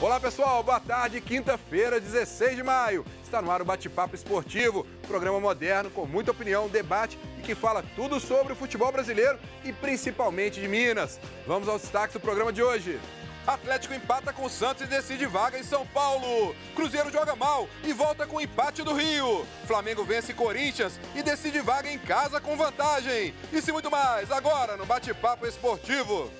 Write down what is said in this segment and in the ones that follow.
Olá pessoal, boa tarde. Quinta-feira, 16 de maio. Está no ar o Bate-Papo Esportivo, programa moderno com muita opinião, debate e que fala tudo sobre o futebol brasileiro e principalmente de Minas. Vamos aos destaques do programa de hoje. Atlético empata com o Santos e decide vaga em São Paulo. Cruzeiro joga mal e volta com empate do Rio. Flamengo vence Corinthians e decide vaga em casa com vantagem. Isso e muito mais agora no Bate-Papo Esportivo.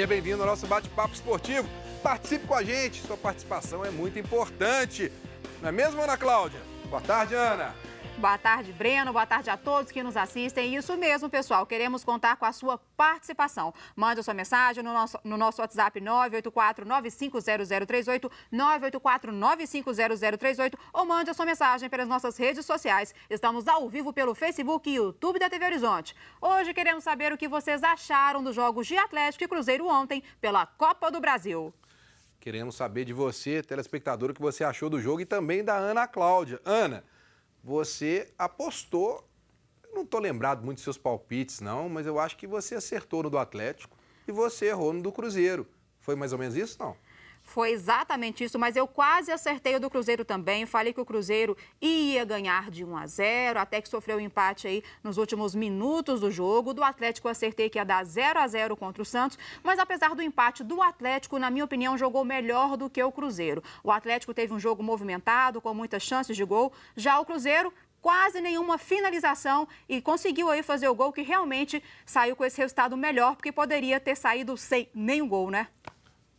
Seja bem-vindo ao nosso bate-papo esportivo. Participe com a gente, sua participação é muito importante. Não é mesmo, Ana Cláudia? Boa tarde, Ana. Boa tarde, Breno. Boa tarde a todos que nos assistem. Isso mesmo, pessoal. Queremos contar com a sua participação. Mande a sua mensagem no nosso, no nosso WhatsApp 984-950038, 984-950038 ou mande a sua mensagem pelas nossas redes sociais. Estamos ao vivo pelo Facebook e YouTube da TV Horizonte. Hoje queremos saber o que vocês acharam dos jogos de Atlético e Cruzeiro ontem pela Copa do Brasil. Queremos saber de você, telespectador, o que você achou do jogo e também da Ana Cláudia. Ana, você apostou, não estou lembrado muito dos seus palpites, não, mas eu acho que você acertou no do Atlético e você errou no do Cruzeiro. Foi mais ou menos isso, não? Foi exatamente isso, mas eu quase acertei o do Cruzeiro também. Falei que o Cruzeiro ia ganhar de 1 a 0, até que sofreu um empate aí nos últimos minutos do jogo. Do Atlético acertei que ia dar 0 a 0 contra o Santos, mas apesar do empate do Atlético, na minha opinião, jogou melhor do que o Cruzeiro. O Atlético teve um jogo movimentado, com muitas chances de gol. Já o Cruzeiro quase nenhuma finalização e conseguiu aí fazer o gol que realmente saiu com esse resultado melhor, porque poderia ter saído sem nenhum gol, né?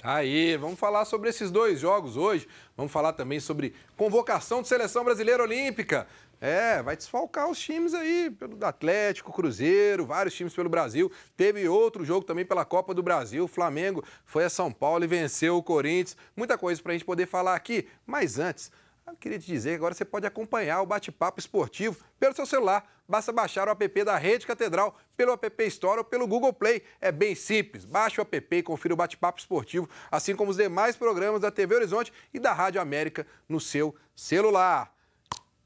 Tá aí, vamos falar sobre esses dois jogos hoje. Vamos falar também sobre convocação de seleção brasileira olímpica. É, vai desfalcar os times aí, pelo Atlético, Cruzeiro, vários times pelo Brasil. Teve outro jogo também pela Copa do Brasil. O Flamengo foi a São Paulo e venceu o Corinthians. Muita coisa pra gente poder falar aqui. Mas antes, eu ah, queria te dizer que agora você pode acompanhar o bate-papo esportivo pelo seu celular. Basta baixar o app da Rede Catedral pelo App Store ou pelo Google Play. É bem simples. Baixe o app e confira o bate-papo esportivo, assim como os demais programas da TV Horizonte e da Rádio América no seu celular.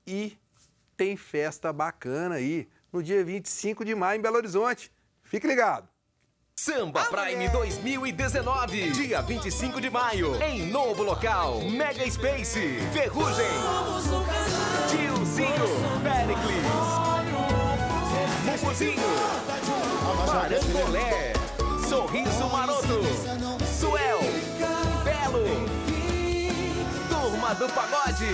E tem festa bacana aí no dia 25 de maio em Belo Horizonte. Fique ligado! Samba ah, Prime 2019, dia 25 de maio, em novo local, Mega Space, Ferrugem, Tiozinho, Pericles, Mumuzinho, Parangolé, Sorriso Maroto, Suel, Belo, Turma do Pagode,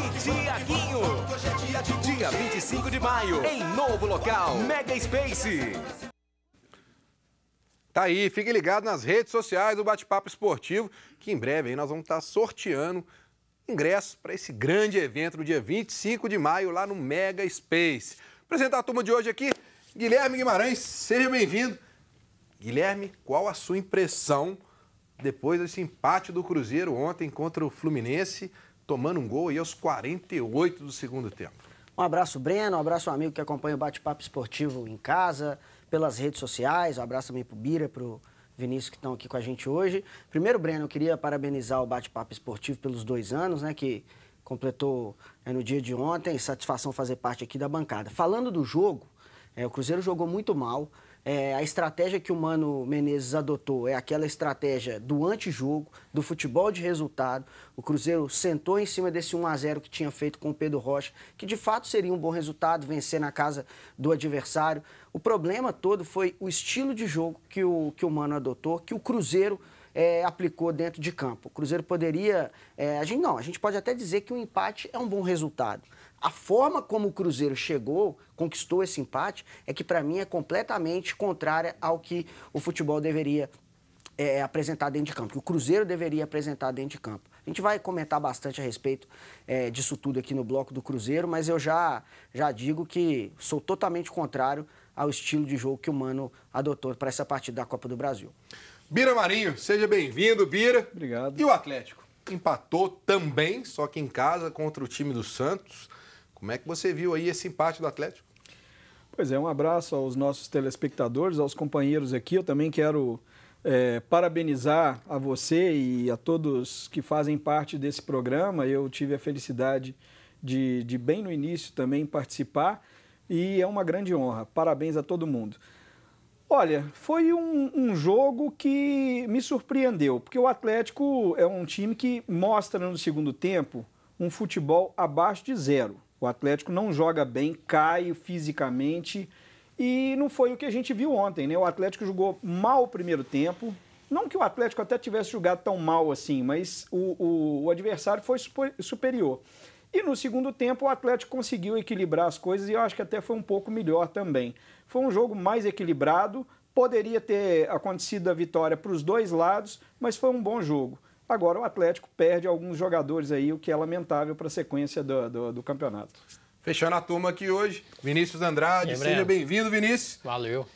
e Tiaguinho. É dia 25 de maio, em novo local, Mega Space. Tá aí, fique ligado nas redes sociais do Bate-Papo Esportivo, que em breve aí nós vamos estar tá sorteando ingressos para esse grande evento no dia 25 de maio lá no Mega Space. Apresentar a turma de hoje aqui, Guilherme Guimarães, seja bem-vindo. Guilherme, qual a sua impressão depois desse empate do Cruzeiro ontem contra o Fluminense, tomando um gol aí aos 48 do segundo tempo? Um abraço, Breno, um abraço, amigo que acompanha o Bate-Papo Esportivo em casa, pelas redes sociais. Um abraço também pro Bira, pro Vinícius que estão aqui com a gente hoje. Primeiro, Breno, eu queria parabenizar o Bate-Papo Esportivo pelos dois anos, né? Que completou é, no dia de ontem. Satisfação fazer parte aqui da bancada. Falando do jogo, é, o Cruzeiro jogou muito mal. É, a estratégia que o Mano Menezes adotou é aquela estratégia do antijogo, do futebol de resultado. O Cruzeiro sentou em cima desse 1 a 0 que tinha feito com o Pedro Rocha, que de fato seria um bom resultado, vencer na casa do adversário. O problema todo foi o estilo de jogo que o, que o Mano adotou, que o Cruzeiro é, aplicou dentro de campo. O Cruzeiro poderia. É, a gente, não, a gente pode até dizer que o empate é um bom resultado. A forma como o Cruzeiro chegou, conquistou esse empate, é que para mim é completamente contrária ao que o futebol deveria é, apresentar dentro de campo, que o Cruzeiro deveria apresentar dentro de campo. A gente vai comentar bastante a respeito é, disso tudo aqui no bloco do Cruzeiro, mas eu já, já digo que sou totalmente contrário ao estilo de jogo que o Mano adotou para essa partida da Copa do Brasil. Bira Marinho, seja bem-vindo, Bira. Obrigado. E o Atlético? Empatou também, só que em casa, contra o time do Santos. Como é que você viu aí esse empate do Atlético? Pois é, um abraço aos nossos telespectadores, aos companheiros aqui. Eu também quero é, parabenizar a você e a todos que fazem parte desse programa. Eu tive a felicidade de, de bem no início também participar e é uma grande honra. Parabéns a todo mundo. Olha, foi um, um, jogo que me surpreendeu, porque o Atlético é um time que mostra né, no segundo tempo um futebol abaixo de zero. O Atlético não joga bem, cai fisicamente e não foi o que a gente viu ontem, né? O Atlético jogou mal o primeiro tempo. Não que o Atlético até tivesse jogado tão mal assim, mas o, o, o adversário foi super, superior. E no segundo tempo, o Atlético conseguiu equilibrar as coisas e eu acho que até foi um pouco melhor também. Foi um jogo mais equilibrado, poderia ter acontecido a vitória para os dois lados, mas foi um bom jogo. Agora o Atlético perde alguns jogadores aí, o que é lamentável para a sequência do, do, do campeonato. Fechando a turma aqui hoje, Vinícius Andrade, Lembrando. seja bem-vindo, Vinícius. Valeu.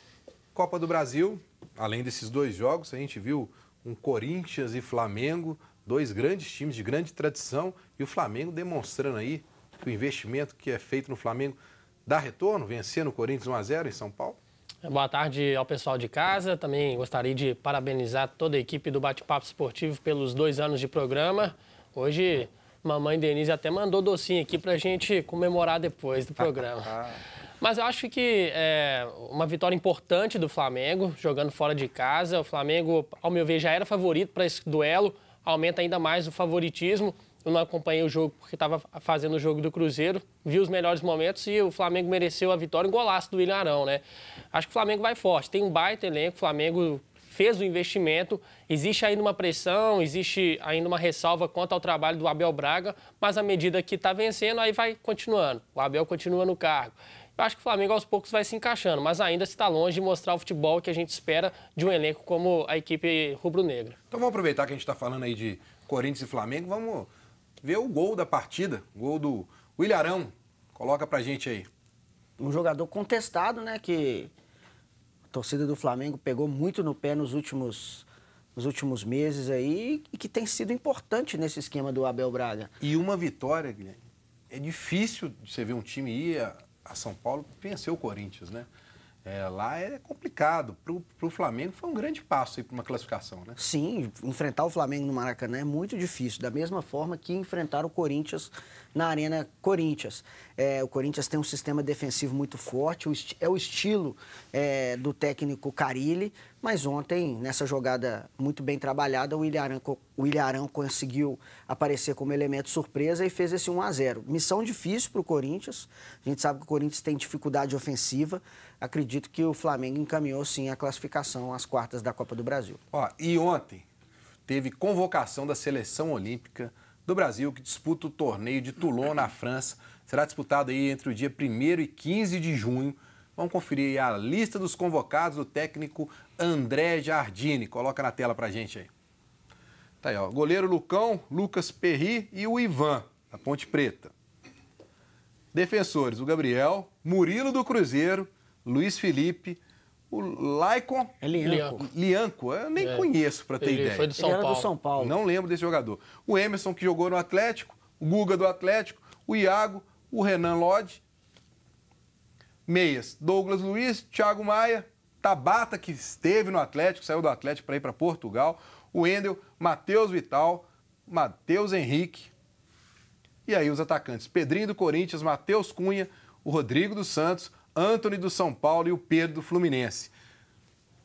Copa do Brasil, além desses dois jogos, a gente viu um Corinthians e Flamengo dois grandes times de grande tradição e o Flamengo demonstrando aí que o investimento que é feito no Flamengo dá retorno, vencendo o Corinthians 1 a 0 em São Paulo. Boa tarde ao pessoal de casa. Também gostaria de parabenizar toda a equipe do Bate-Papo Esportivo pelos dois anos de programa. Hoje, mamãe Denise até mandou docinho aqui para a gente comemorar depois do programa. Ah. Mas eu acho que é uma vitória importante do Flamengo, jogando fora de casa. O Flamengo, ao meu ver, já era favorito para esse duelo aumenta ainda mais o favoritismo. Eu não acompanhei o jogo porque estava fazendo o jogo do Cruzeiro, vi os melhores momentos e o Flamengo mereceu a vitória. Um golaço do William Arão, né? Acho que o Flamengo vai forte, tem um baita elenco, o Flamengo fez o investimento, existe ainda uma pressão, existe ainda uma ressalva quanto ao trabalho do Abel Braga, mas à medida que está vencendo, aí vai continuando. O Abel continua no cargo. Eu acho que o Flamengo aos poucos vai se encaixando, mas ainda está longe de mostrar o futebol que a gente espera de um elenco como a equipe rubro-negra. Então vamos aproveitar que a gente está falando aí de Corinthians e Flamengo, vamos ver o gol da partida, o gol do Willarão. Coloca pra gente aí. Um jogador contestado, né, que a torcida do Flamengo pegou muito no pé nos últimos nos últimos meses aí e que tem sido importante nesse esquema do Abel Braga. E uma vitória, Guilherme. É difícil você ver um time ir a São Paulo venceu o Corinthians, né? É, lá é complicado. Para o Flamengo foi um grande passo para uma classificação, né? Sim, enfrentar o Flamengo no Maracanã é muito difícil, da mesma forma que enfrentar o Corinthians na Arena Corinthians. É, o Corinthians tem um sistema defensivo muito forte, é o estilo é, do técnico Carilli, mas ontem, nessa jogada muito bem trabalhada, o William Arão, o William conseguiu aparecer como elemento surpresa e fez esse 1 a 0 Missão difícil para o Corinthians. A gente sabe que o Corinthians tem dificuldade ofensiva. Acredito que o Flamengo encaminhou sim a classificação às quartas da Copa do Brasil. Ó, e ontem teve convocação da seleção olímpica do Brasil, que disputa o torneio de Toulon, na França. Será disputado aí entre o dia 1 e 15 de junho. Vamos conferir a lista dos convocados do técnico André Jardine. Coloca na tela pra gente aí. Tá aí, ó. Goleiro Lucão, Lucas Perri e o Ivan, da Ponte Preta. Defensores, o Gabriel, Murilo do Cruzeiro, Luiz Felipe, o Laicon. É Lianco. Lianco, eu nem é. conheço, para ter ele ideia. Foi do São, ele Paulo. do São Paulo. Não lembro desse jogador. O Emerson, que jogou no Atlético, o Guga do Atlético, o Iago, o Renan Lodge Meias, Douglas Luiz, Thiago Maia, Tabata, que esteve no Atlético, saiu do Atlético para ir para Portugal, o Endel, Matheus Vital, Matheus Henrique. E aí os atacantes, Pedrinho do Corinthians, Matheus Cunha, o Rodrigo do Santos, Anthony do São Paulo e o Pedro do Fluminense.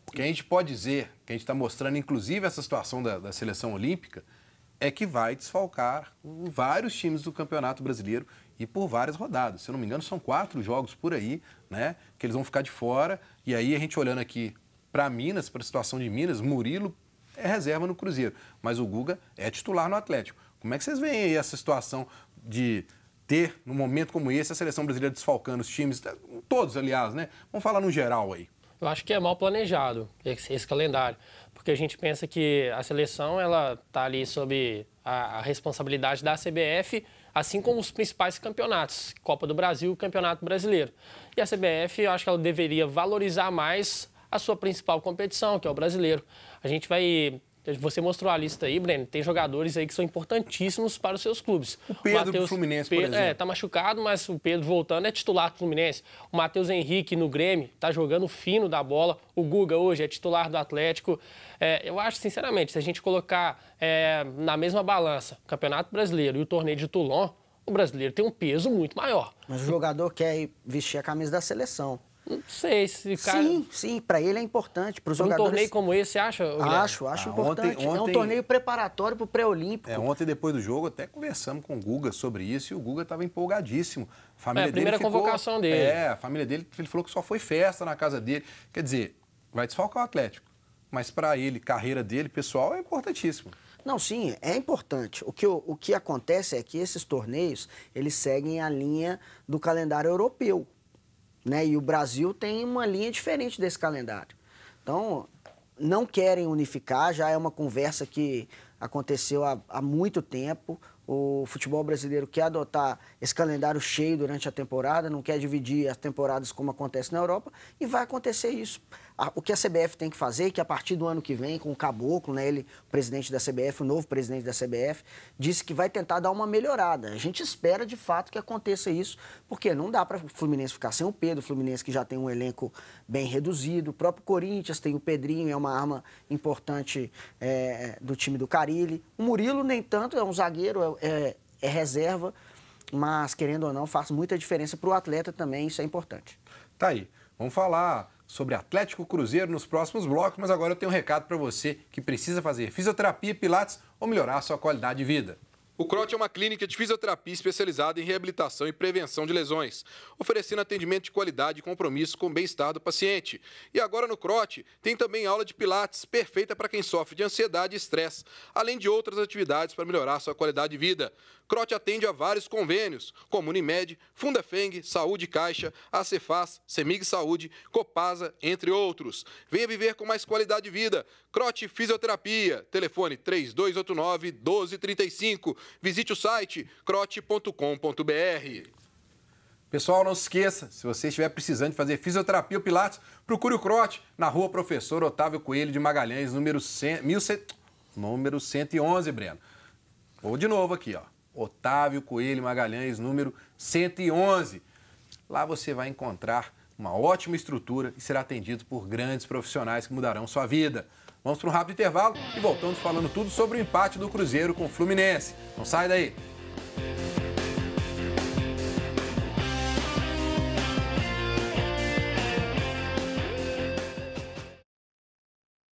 O que a gente pode dizer, que a gente está mostrando, inclusive, essa situação da, da seleção olímpica, é que vai desfalcar vários times do Campeonato Brasileiro e por várias rodadas. Se eu não me engano, são quatro jogos por aí, né? Que eles vão ficar de fora. E aí a gente olhando aqui para Minas, para a situação de Minas, Murilo é reserva no Cruzeiro, mas o Guga é titular no Atlético. Como é que vocês veem aí essa situação de ter, num momento como esse, a seleção brasileira desfalcando os times, todos, aliás, né? Vamos falar no geral aí. Eu acho que é mal planejado esse calendário porque a gente pensa que a seleção ela está ali sob a, a, responsabilidade da CBF, assim como os principais campeonatos, Copa do Brasil e Campeonato Brasileiro. E a CBF, eu acho que ela deveria valorizar mais a sua principal competição, que é o brasileiro. A gente vai você mostrou a lista aí, Breno. Tem jogadores aí que são importantíssimos para os seus clubes. O Pedro o Mateus, do Fluminense, Pedro, por é, exemplo. É, tá machucado, mas o Pedro voltando é titular do Fluminense. O Matheus Henrique no Grêmio tá jogando fino da bola. O Guga hoje é titular do Atlético. É, eu acho, sinceramente, se a gente colocar é, na mesma balança o Campeonato Brasileiro e o torneio de Toulon, o brasileiro tem um peso muito maior. Mas o jogador quer vestir a camisa da seleção. Não sei se cara... Sim, sim, para ele é importante. Para os jogadores. Um torneio como esse, acha? Guilherme? Acho, acho ah, importante. Ontem, ontem... É um torneio preparatório para o pré-olímpico. É, ontem, depois do jogo, até conversamos com o Guga sobre isso e o Guga estava empolgadíssimo. A família é, a primeira dele ficou... convocação dele. É, a família dele, ele falou que só foi festa na casa dele. Quer dizer, vai desfalcar o Atlético. Mas para ele, carreira dele, pessoal, é importantíssimo. Não, sim, é importante. O que, o que acontece é que esses torneios, eles seguem a linha do calendário europeu. Né? E o Brasil tem uma linha diferente desse calendário. Então, não querem unificar, já é uma conversa que aconteceu há, há muito tempo. O futebol brasileiro quer adotar esse calendário cheio durante a temporada, não quer dividir as temporadas como acontece na Europa, e vai acontecer isso a, o que a CBF tem que fazer, que a partir do ano que vem, com o Caboclo, né, ele, o presidente da CBF, o novo presidente da CBF, disse que vai tentar dar uma melhorada. A gente espera, de fato, que aconteça isso, porque não dá para o Fluminense ficar sem o Pedro, o Fluminense que já tem um elenco bem reduzido, o próprio Corinthians tem o Pedrinho, é uma arma importante é, do time do Carilli. O Murilo, nem tanto, é um zagueiro, é, é, é reserva, mas, querendo ou não, faz muita diferença para o atleta também, isso é importante. Tá aí. Vamos falar sobre Atlético Cruzeiro nos próximos blocos, mas agora eu tenho um recado para você que precisa fazer fisioterapia, pilates ou melhorar a sua qualidade de vida. O CROT é uma clínica de fisioterapia especializada em reabilitação e prevenção de lesões, oferecendo atendimento de qualidade e compromisso com o bem-estar do paciente. E agora no CROT tem também aula de pilates, perfeita para quem sofre de ansiedade e estresse, além de outras atividades para melhorar sua qualidade de vida. Crote atende a vários convênios, como Unimed, Fundafeng, Saúde Caixa, Acefaz, Semig Saúde, Copasa, entre outros. Venha viver com mais qualidade de vida. Crote Fisioterapia, telefone 3289 1235. Visite o site crote.com.br. Pessoal, não se esqueça, se você estiver precisando de fazer fisioterapia ou pilates, procure o Crote na rua Professor Otávio Coelho de Magalhães, número, 100, 1100, número 111, Breno. Ou de novo aqui, ó. Otávio Coelho Magalhães, número 111. Lá você vai encontrar uma ótima estrutura e será atendido por grandes profissionais que mudarão sua vida. Vamos para um rápido intervalo e voltamos falando tudo sobre o empate do Cruzeiro com o Fluminense. Não sai daí!